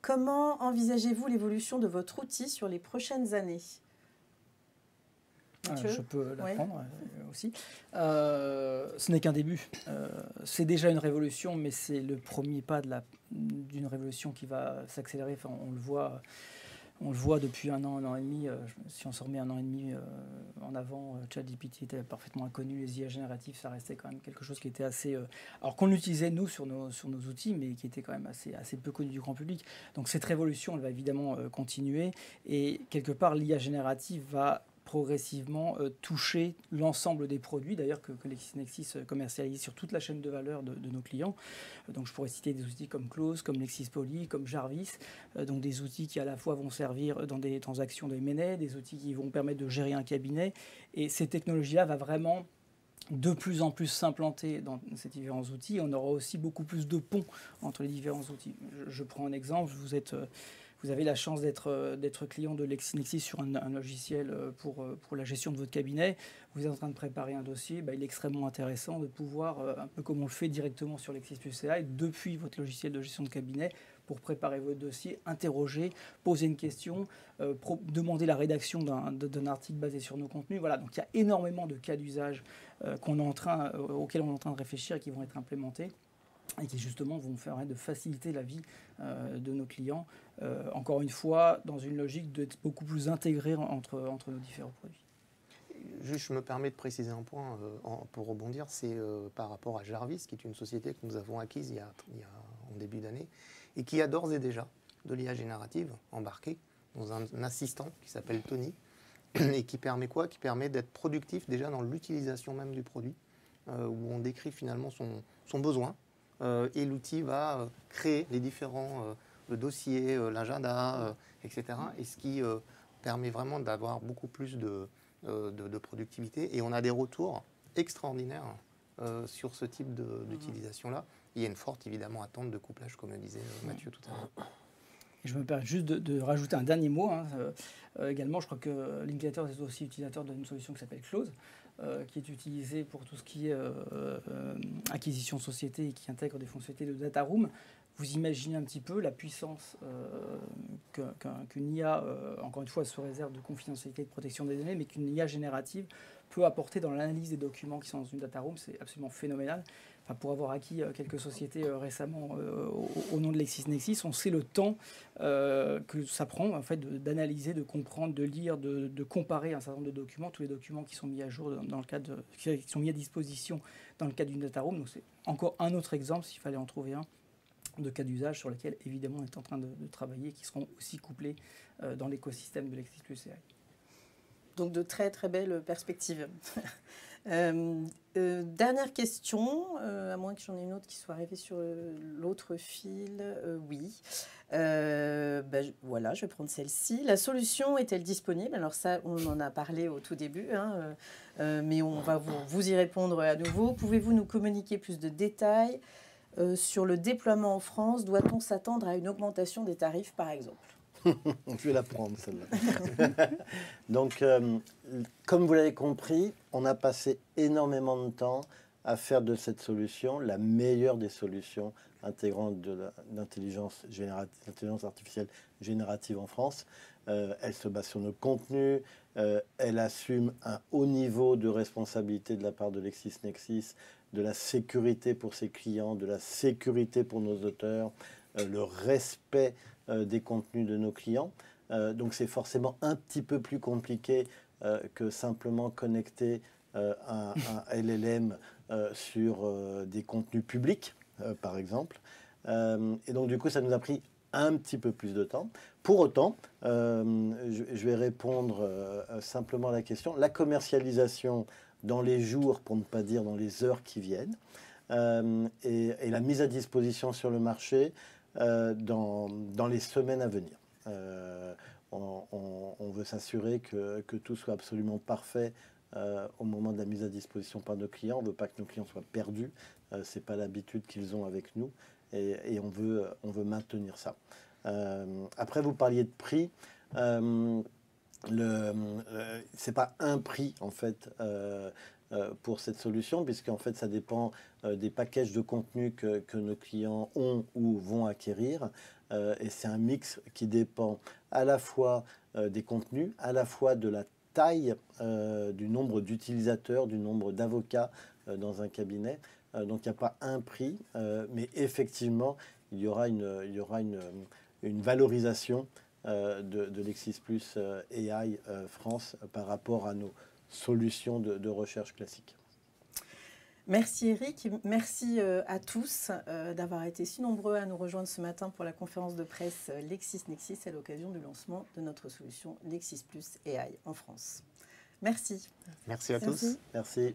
comment envisagez-vous l'évolution de votre outil sur les prochaines années
ah, je peux l'apprendre
euh, aussi. Euh,
ce n'est qu'un début. Euh, c'est déjà une révolution, mais c'est le premier pas d'une révolution qui va s'accélérer. Enfin, on le voit. On le voit depuis un an, un an et demi. si on se remet un an et demi en avant, ChatGPT était parfaitement inconnu. Les IA génératives, ça restait quand même quelque chose qui était assez. alors qu'on l'utilisait nous sur nos, sur nos outils, mais qui était quand même assez, assez peu connu du grand public. Donc cette révolution, elle va évidemment continuer. Et quelque part, l'IA générative va progressivement euh, toucher l'ensemble des produits, d'ailleurs que, que LexisNexis euh, commercialise sur toute la chaîne de valeur de, nos clients. Euh, donc je pourrais citer des outils comme Close, comme Lexis comme Jarvis, donc des outils qui à la fois vont servir dans des transactions de M&A, des outils qui vont permettre de gérer un cabinet. Et ces technologies-là vont vraiment de plus en plus s'implanter dans ces différents outils. On aura aussi beaucoup plus de ponts entre les différents outils. Je, je prends un exemple, vous êtes vous avez la chance d'être euh, client de LexiNexis sur un, logiciel euh, pour, euh, pour la gestion de votre cabinet, vous êtes en train de préparer un dossier, bah, il est extrêmement intéressant de pouvoir, un peu comme on le fait directement sur Lexis.ca, depuis votre logiciel de gestion de cabinet, pour préparer votre dossier, interroger, poser une question, demander la rédaction d'un article basé sur nos contenus. Voilà, donc il y a énormément de cas d'usage auxquels on est en train de réfléchir et qui vont être implémentés et qui justement vont faire hein, de faciliter la vie euh, de nos clients,
euh, encore une fois, dans une logique d'être beaucoup
plus intégré entre, entre nos différents produits.
Juste, je me permets de préciser un point euh, pour rebondir, c'est par rapport à Jarvis, qui est une société que nous avons acquise il y a, en début d'année, et qui a d'ores et déjà de l'IA générative embarquée dans un, assistant qui s'appelle Tony, et qui permet quoi Qui permet d'être productif déjà dans l'utilisation même du produit, où on décrit finalement son, son besoin, euh, et l'outil va euh, créer les différents euh, dossiers, l'agenda, etc. Et ce qui permet vraiment d'avoir beaucoup plus de, productivité. Et on a des retours extraordinaires sur ce type mhm. d'utilisation-là. Il y a une forte, évidemment, attente de couplage, comme le disait Mathieu tout à l'heure.
Je me permets juste de, rajouter un dernier mot. Hein, également, je crois que Linklater est aussi utilisateur d'une solution qui s'appelle Close, euh, qui est utilisé pour tout ce qui est euh, euh, acquisition de société et qui intègre des fonctionnalités de data room, vous imaginez un petit peu la puissance qu'une IA, encore une fois, sous réserve de confidentialité et de protection des données, mais qu'une IA générative peut apporter dans l'analyse des documents qui sont dans une data room. C'est absolument phénoménal pour avoir acquis euh, quelques sociétés euh, récemment euh, au, nom de LexisNexis, on sait le temps que ça prend en fait d'analyser, de, comprendre, de lire, de, comparer un certain nombre de documents, tous les documents qui sont mis à jour dans, le cadre, qui sont mis à disposition dans le cadre d'une data room. c'est encore un autre exemple s'il fallait en trouver un de cas d'usage sur lesquels évidemment on est en train de, travailler,
qui seront aussi couplés dans l'écosystème de LexisNexis. Donc de très très belles perspectives. Euh, euh, dernière question, euh, à moins que j'en ai une autre qui soit arrivée sur l'autre fil. oui. Bah, voilà, je vais prendre celle-ci. La solution est-elle disponible Alors ça, on en a parlé au tout début, hein, mais on va vous, y répondre à nouveau. Pouvez-vous nous communiquer plus de détails sur le déploiement en France Doit-on s'attendre à une augmentation des tarifs, par exemple
on peut la prendre, celle-là. Donc, euh, comme vous l'avez compris, on a passé énormément de temps à faire de cette solution la meilleure des solutions intégrantes de l'intelligence artificielle générative en France. Euh, elle se base sur nos contenus, euh, elle assume un haut niveau de responsabilité de la part de LexisNexis, de la sécurité pour ses clients, de la sécurité pour nos auteurs, le respect euh, des contenus de nos clients. Euh, donc c'est forcément un petit peu plus compliqué euh, que simplement connecter un, LLM sur des contenus publics, par exemple. et donc du coup, ça nous a pris un petit peu plus de temps. Pour autant, je, vais répondre simplement à la question. La commercialisation dans les jours, pour ne pas dire dans les heures qui viennent, et, la mise à disposition sur le marché euh, dans, les semaines à venir. Euh, on, veut s'assurer que, tout soit absolument parfait euh, au moment de la mise à disposition par nos clients. On ne veut pas que nos clients soient perdus. Ce n'est pas l'habitude qu'ils ont avec nous. Et, on, veut, maintenir ça. après, vous parliez de prix. ce n'est pas un prix, en fait. Euh, pour cette solution, puisqu'en fait, ça dépend euh, des packages de contenu que, nos clients ont ou vont acquérir. Euh, et c'est un mix qui dépend à la fois des contenus, à la fois de la taille du nombre d'utilisateurs, du nombre d'avocats dans un cabinet. donc il n'y a pas un prix, mais effectivement, il y aura une, valorisation de, de Lexis Plus AI France par rapport à nos solutions de, recherche classique.
Merci Eric, merci euh, à tous euh, d'avoir été si nombreux à nous rejoindre ce matin pour la conférence de presse euh, LexisNexis à l'occasion du lancement de notre solution Lexis Plus AI en France. Merci.
Merci à tous. merci.